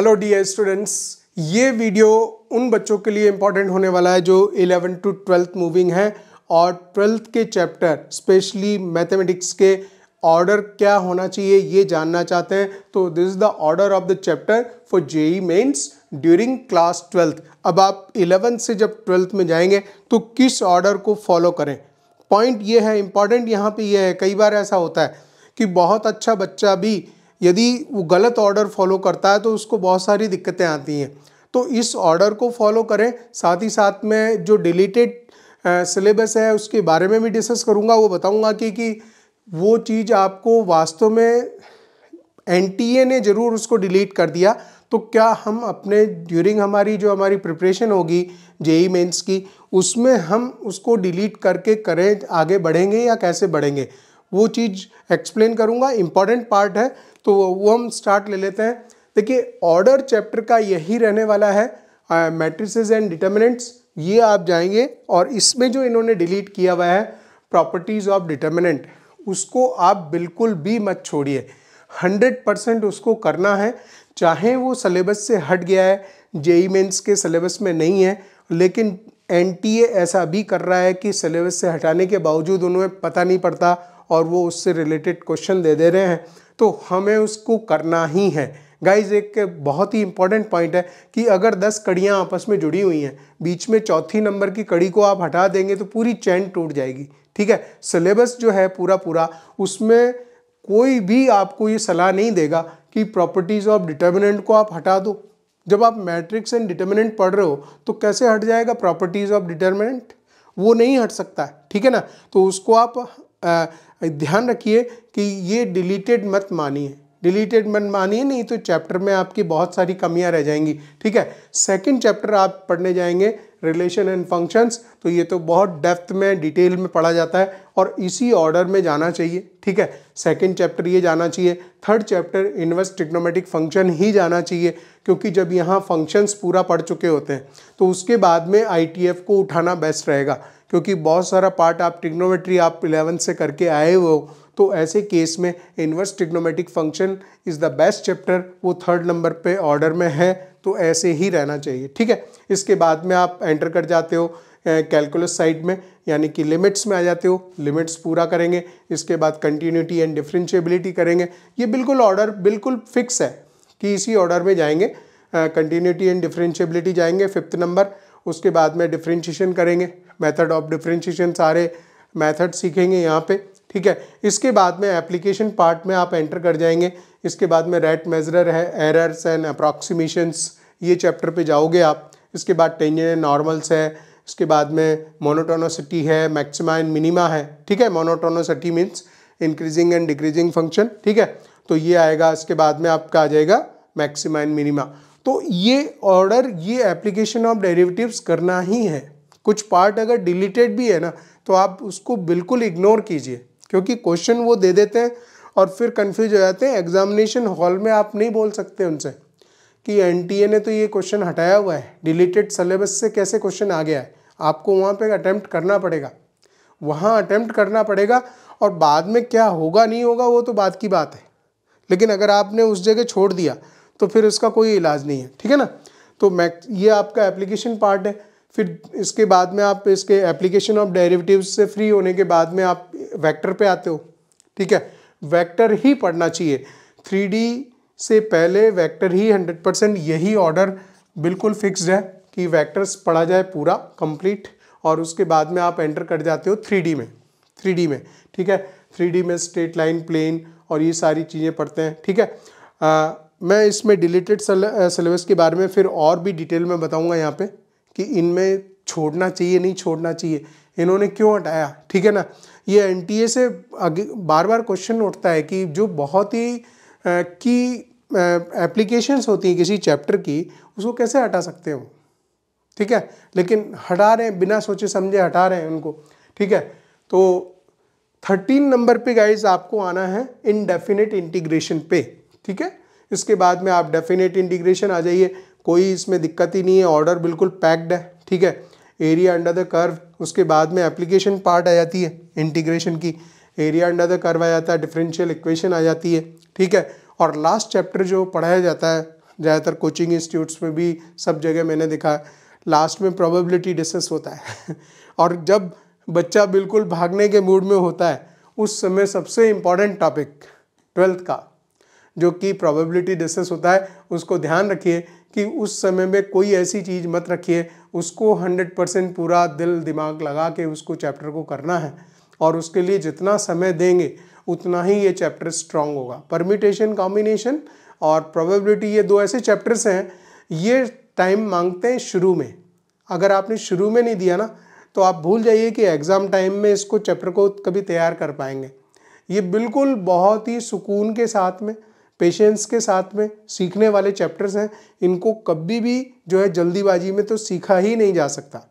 hello dear students ये video उन बच्चों के लिए इम्पॉर्टेंट होने वाला है जो इलेवन टू ट्वेल्थ मूविंग है और ट्वेल्थ के चैप्टर स्पेशली मैथमेटिक्स के ऑर्डर क्या होना चाहिए ये जानना चाहते हैं तो this is the order of the chapter for JEE Mains during class twelfth अब आप इलेवेंथ से जब ट्वेल्थ में जाएंगे तो किस ऑर्डर को फॉलो करें पॉइंट ये है इम्पॉर्टेंट यहाँ पे ये है कई बार ऐसा होता है कि बहुत अच्छा बच्चा भी यदि वो गलत ऑर्डर फॉलो करता है तो उसको बहुत सारी दिक्कतें आती हैं तो इस ऑर्डर को फॉलो करें साथ ही साथ में जो डिलीटेड सिलेबस है उसके बारे में भी डिस्कस करूँगा वो बताऊँगा कि कि वो चीज़ आपको वास्तव में एन ने ज़रूर उसको डिलीट कर दिया तो क्या हम अपने ड्यूरिंग हमारी जो हमारी प्रिपरेशन होगी जेई मेंस e की उसमें हम उसको डिलीट करके करें आगे बढ़ेंगे या कैसे बढ़ेंगे वो चीज़ एक्सप्लेन करूँगा इम्पॉर्टेंट पार्ट है तो वो हम स्टार्ट ले लेते हैं देखिए ऑर्डर चैप्टर का यही रहने वाला है मैट्रिसेस एंड डिटर्मिनेंट्स ये आप जाएंगे और इसमें जो इन्होंने डिलीट किया हुआ है प्रॉपर्टीज़ ऑफ डिटर्मिनेंट उसको आप बिल्कुल भी मत छोड़िए हंड्रेड परसेंट उसको करना है चाहे वो सिलेबस से हट गया है जेई मेन्स के सिलेबस में नहीं है लेकिन एन ऐसा भी कर रहा है कि सिलेबस से हटाने के बावजूद उन्हें पता नहीं पड़ता और वो उससे रिलेटेड क्वेश्चन दे दे रहे हैं तो हमें उसको करना ही है गाइज एक बहुत ही इंपॉर्टेंट पॉइंट है कि अगर दस कड़ियाँ आपस में जुड़ी हुई हैं बीच में चौथी नंबर की कड़ी को आप हटा देंगे तो पूरी चैन टूट जाएगी ठीक है सिलेबस जो है पूरा पूरा उसमें कोई भी आपको ये सलाह नहीं देगा कि प्रॉपर्टीज़ ऑफ डिटर्मिनेंट को आप हटा दो जब आप मैट्रिक्स एंड डिटर्मिनेंट पढ़ रहे हो तो कैसे हट जाएगा प्रॉपर्टीज़ ऑफ डिटर्मिनेंट वो नहीं हट सकता ठीक है ना तो उसको आप ध्यान रखिए कि ये डिलीटेड मत मानिए डिलीटेड मत मानिए नहीं तो चैप्टर में आपकी बहुत सारी कमियां रह जाएंगी ठीक है सेकंड चैप्टर आप पढ़ने जाएंगे रिलेशन एंड फंक्शंस तो ये तो बहुत डेप्थ में डिटेल में पढ़ा जाता है और इसी ऑर्डर में जाना चाहिए ठीक है सेकंड चैप्टर ये जाना चाहिए third chapter inverse trigonometric function ही जाना चाहिए क्योंकि जब यहाँ फंक्शंस पूरा पढ़ चुके होते हैं तो उसके बाद में आई को उठाना बेस्ट रहेगा क्योंकि बहुत सारा पार्ट आप टिग्नोमेट्री आप इलेवंथ से करके आए हो तो ऐसे केस में inverse trigonometric function is the best chapter वो थर्ड नंबर पे ऑर्डर में है तो ऐसे ही रहना चाहिए ठीक है इसके बाद में आप एंटर कर जाते हो कैलकुलस साइड में यानी कि लिमिट्स में आ जाते हो लिमिट्स पूरा करेंगे इसके बाद कंटिन्यूटी एंड डिफ्रेंशियबिलिटी करेंगे ये बिल्कुल ऑर्डर बिल्कुल फिक्स है कि इसी ऑर्डर में जाएंगे कंटिन्यूटी एंड डिफ्रेंशियबिलिटी जाएंगे फिफ्थ नंबर उसके बाद में डिफ्रेंशिएशन करेंगे मेथड ऑफ डिफ्रेंशिएशन सारे मेथड सीखेंगे यहाँ पे ठीक है इसके बाद में एप्लीकेशन पार्ट में आप एंटर कर जाएंगे इसके बाद में रेट मेजरर है एरर्स एंड अप्रॉक्सीमेशंस ये चैप्टर पे जाओगे आप इसके बाद टेंजन नॉर्मल्स है इसके बाद में मोनोटोनोसिटी है मैक्सिमा एंड मिनिमा है ठीक है monotonicity means increasing and decreasing function ठीक है तो ये आएगा इसके बाद में आपका आ जाएगा मैक्सिमा एंड मिनिमा तो ये ऑर्डर ये एप्लीकेशन ऑफ डेरिवेटिव्स करना ही है कुछ पार्ट अगर डिलीटेड भी है ना तो आप उसको बिल्कुल इग्नोर कीजिए क्योंकि क्वेश्चन वो दे देते हैं और फिर कन्फ्यूज हो जाते हैं एग्जामिनेशन हॉल में आप नहीं बोल सकते उनसे कि एन ने तो ये क्वेश्चन हटाया हुआ है डिलीटेड सिलेबस से कैसे क्वेश्चन आ गया है आपको वहाँ पर अटैम्प्ट करना पड़ेगा वहाँ अटैम्प्ट करना पड़ेगा और बाद में क्या होगा नहीं होगा वो तो बाद की बात है लेकिन अगर आपने उस जगह छोड़ दिया तो फिर इसका कोई इलाज नहीं है ठीक है ना तो मैक ये आपका एप्लीकेशन पार्ट है फिर इसके बाद में आप इसके एप्लीकेशन ऑफ डेरिवेटिव्स से फ्री होने के बाद में आप वैक्टर पे आते हो ठीक है वैक्टर ही पढ़ना चाहिए थ्री से पहले वैक्टर ही हंड्रेड परसेंट यही ऑर्डर बिल्कुल फिक्सड है कि वैक्टर्स पढ़ा जाए पूरा कम्प्लीट और उसके बाद में आप एंटर कर जाते हो थ्री में थ्री में ठीक है थ्री में स्ट्रेट लाइन प्लेन और ये सारी चीज़ें पढ़ते हैं ठीक है आ, मैं इसमें डिलीटेड सिलेबस के बारे में फिर और भी डिटेल में बताऊंगा यहाँ पे कि इनमें छोड़ना चाहिए नहीं छोड़ना चाहिए इन्होंने क्यों हटाया ठीक है ना ये एन से आगे बार बार क्वेश्चन उठता है कि जो बहुत ही की एप्लीकेशंस होती हैं किसी चैप्टर की उसको कैसे हटा सकते हो ठीक है लेकिन हटा रहे हैं बिना सोचे समझे हटा रहे हैं उनको ठीक है तो थर्टीन नंबर पे गाइज आपको आना है इनडेफिनेट इंटीग्रेशन पे ठीक है इसके बाद में आप डेफिनेट इंटीग्रेशन आ जाइए कोई इसमें दिक्कत ही नहीं है ऑर्डर बिल्कुल पैक्ड है ठीक है एरिया अंडर द कर्व उसके बाद में एप्लीकेशन पार्ट आ जाती है इंटीग्रेशन की एरिया अंडर द कर्व आ जाता है डिफरेंशियल इक्वेशन आ जाती है ठीक है और लास्ट चैप्टर जो पढ़ाया जाता है ज़्यादातर कोचिंग इंस्टीट्यूट्स में भी सब जगह मैंने देखा है लास्ट में प्रोबेबिलिटी डिस्कस होता है और जब बच्चा बिल्कुल भागने के मूड में होता है उस समय सबसे इम्पॉर्टेंट टॉपिक ट्वेल्थ का जो कि प्रोबेबिलिटी डिस्टेंस होता है उसको ध्यान रखिए कि उस समय में कोई ऐसी चीज़ मत रखिए उसको हंड्रेड परसेंट पूरा दिल दिमाग लगा के उसको चैप्टर को करना है और उसके लिए जितना समय देंगे उतना ही ये चैप्टर स्ट्रांग होगा परमिटेशन कॉम्बिनेशन और प्रोबेबिलिटी ये दो ऐसे चैप्टर्स हैं ये टाइम मांगते हैं शुरू में अगर आपने शुरू में नहीं दिया ना तो आप भूल जाइए कि एग्ज़ाम टाइम में इसको चैप्टर को कभी तैयार कर पाएंगे ये बिल्कुल बहुत ही सुकून के साथ में पेशेंस के साथ में सीखने वाले चैप्टर्स हैं इनको कभी भी जो है जल्दीबाजी में तो सीखा ही नहीं जा सकता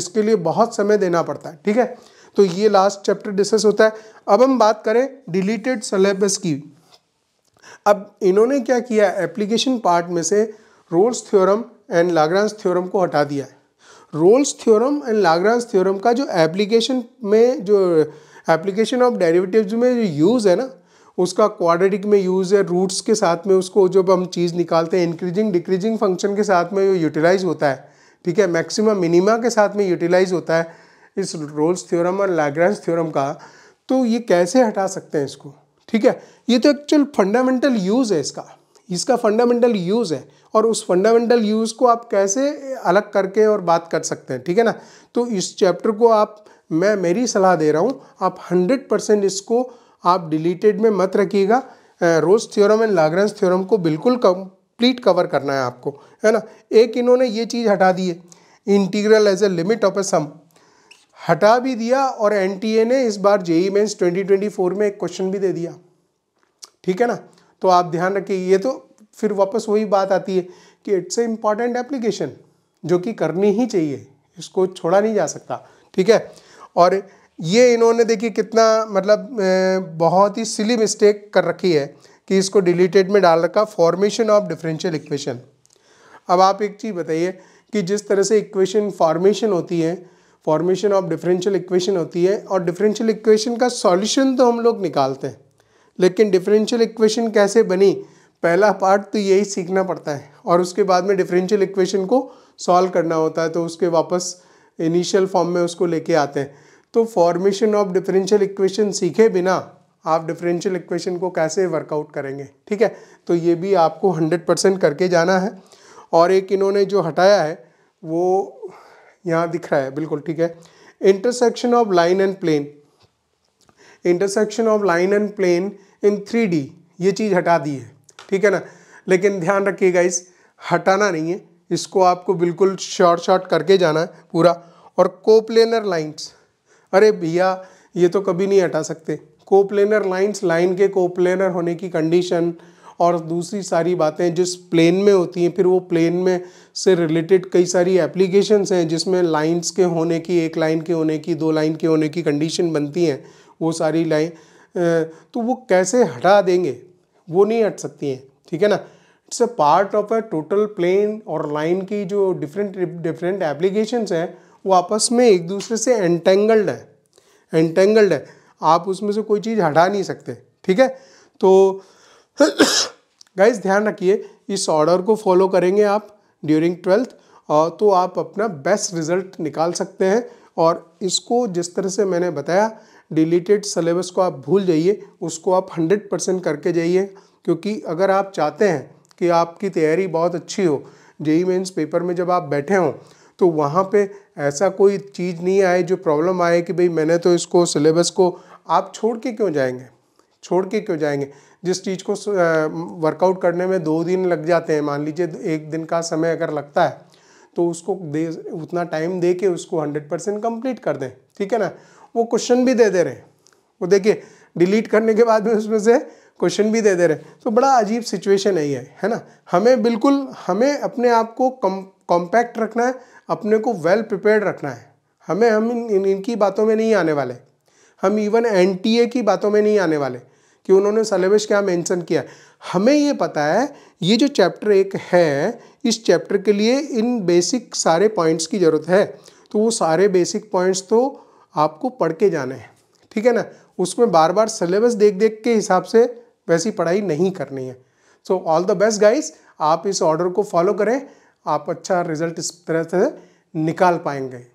इसके लिए बहुत समय देना पड़ता है ठीक है तो ये लास्ट चैप्टर डिस्कस होता है अब हम बात करें डिलीटेड सिलेबस की अब इन्होंने क्या किया एप्लीकेशन पार्ट में से Rolle's theorem and Lagrange's theorem को हटा दिया है Rolle's theorem and Lagrange's theorem का जो एप्लीकेशन में जो एप्लीकेशन ऑफ डेरिवेटिव्स में जो यूज़ है ना उसका क्वाड्रेटिक में यूज़ है रूट्स के साथ में उसको जब हम चीज़ निकालते हैं इंक्रीजिंग डिक्रीजिंग फंक्शन के साथ में वो यूटिलाइज होता है ठीक है मैक्सिमम मिनिमा के साथ में यूटिलाइज होता है इस रोल्स थ्योरम और लैग्रांस थ्योरम का तो ये कैसे हटा सकते हैं इसको ठीक है ये तो एक्चुअल फंडामेंटल यूज़ है इसका इसका फंडामेंटल यूज़ है और उस फंडामेंटल यूज़ को आप कैसे अलग करके और बात कर सकते हैं ठीक है ना तो इस चैप्टर को आप मैं मेरी सलाह दे रहा हूँ आप हंड्रेड परसेंट इसको आप डिलीटेड में मत रखिएगा Rolle's theorem and Lagrange's theorem को बिल्कुल कंप्लीट कवर करना है आपको है ना एक इन्होंने ये चीज़ हटा दी है integral as a limit of a sum हटा भी दिया और एन ने इस बार जेई मेन्स फोर में एक क्वेश्चन भी दे दिया ठीक है ना तो आप ध्यान रखिए ये तो फिर वापस वही बात आती है कि इट्स ए इम्पॉर्टेंट एप्लीकेशन जो कि करनी ही चाहिए इसको छोड़ा नहीं जा सकता ठीक है और ये इन्होंने देखिए कितना मतलब बहुत ही सिली मिस्टेक कर रखी है कि इसको डिलीटेड में डाल रखा फॉर्मेशन ऑफ डिफरेंशियल इक्वेशन अब आप एक चीज़ बताइए कि जिस तरह से इक्वेशन फॉर्मेशन होती है फॉर्मेशन ऑफ डिफरेंशियल इक्वेशन होती है और डिफरेंशियल इक्वेशन का सॉल्यूशन तो हम लोग निकालते हैं लेकिन डिफरेंशियल इक्वेशन कैसे बनी पहला पार्ट तो यही सीखना पड़ता है और उसके बाद में डिफरेंशियल इक्वेशन को सॉल्व करना होता है तो उसके वापस इनिशियल फॉर्म में उसको लेके आते हैं तो फॉर्मेशन ऑफ डिफरेंशियल इक्वेशन सीखे बिना आप डिफरेंशियल इक्वेशन को कैसे वर्कआउट करेंगे ठीक है तो ये भी आपको हंड्रेड परसेंट करके जाना है और एक इन्होंने जो हटाया है वो यहाँ दिख रहा है बिल्कुल ठीक है intersection of line and plane intersection of line and plane in three D ये चीज़ हटा दी है ठीक है ना लेकिन ध्यान रखिएगा इस हटाना नहीं है इसको आपको बिल्कुल शॉर्ट शॉर्ट करके जाना है पूरा और कोप्लेनर लाइन्स अरे भैया ये तो कभी नहीं हटा सकते कोप्लेनर लाइंस लाइन के कोप्लेनर होने की कंडीशन और दूसरी सारी बातें जिस प्लेन में होती हैं फिर वो प्लेन में से रिलेटेड कई सारी एप्लीकेशंस हैं जिसमें लाइंस के होने की एक लाइन के होने की दो लाइन के होने की कंडीशन बनती हैं वो सारी लाइन तो वो कैसे हटा देंगे वो नहीं हट सकती हैं ठीक है ना it's a part of a total plane और लाइन की जो डिफरेंट डिफरेंट एप्लीकेशंस हैं वो आपस में एक दूसरे से एंटेंगल्ड है एंटेंगल्ड है आप उसमें से कोई चीज़ हटा नहीं सकते ठीक है तो गाइज ध्यान रखिए इस ऑर्डर को फॉलो करेंगे आप ड्यूरिंग ट्वेल्थ तो आप अपना बेस्ट रिजल्ट निकाल सकते हैं और इसको जिस तरह से मैंने बताया डिलीटेड सिलेबस को आप भूल जाइए उसको आप हंड्रेड परसेंट करके जाइए क्योंकि अगर आप चाहते हैं कि आपकी तैयारी बहुत अच्छी हो जेई मेन्स पेपर में जब आप बैठे हों तो वहाँ पे ऐसा कोई चीज़ नहीं आए जो प्रॉब्लम आए कि भाई मैंने तो इसको सिलेबस को आप छोड़ के क्यों जाएंगे छोड़ के क्यों जाएंगे जिस चीज़ को वर्कआउट करने में दो दिन लग जाते हैं मान लीजिए एक दिन का समय अगर लगता है तो उसको दे उतना टाइम दे के उसको हंड्रेड परसेंट कम्प्लीट कर दें ठीक है ना वो क्वेश्चन भी दे दे रहे हैं वो देखिए डिलीट करने के बाद में उसमें से क्वेश्चन भी दे दे रहे हैं तो बड़ा अजीब सिचुएशन है ये है ना हमें बिल्कुल हमें अपने आप को कम कॉम्पैक्ट रखना है अपने को वेल प्रिपेयर रखना है हमें हम इन, इन इनकी बातों में नहीं आने वाले हम इवन एन की बातों में नहीं आने वाले कि उन्होंने सलेबस क्या मेंशन किया हमें ये पता है ये जो चैप्टर एक है इस चैप्टर के लिए इन बेसिक सारे पॉइंट्स की ज़रूरत है तो वो सारे बेसिक पॉइंट्स तो आपको पढ़ के जाने हैं ठीक है ना उसमें बार बार सिलेबस देख देख के हिसाब से वैसी पढ़ाई नहीं करनी है so all the best guys आप इस ऑर्डर को फॉलो करें आप अच्छा रिजल्ट इस तरह से निकाल पाएंगे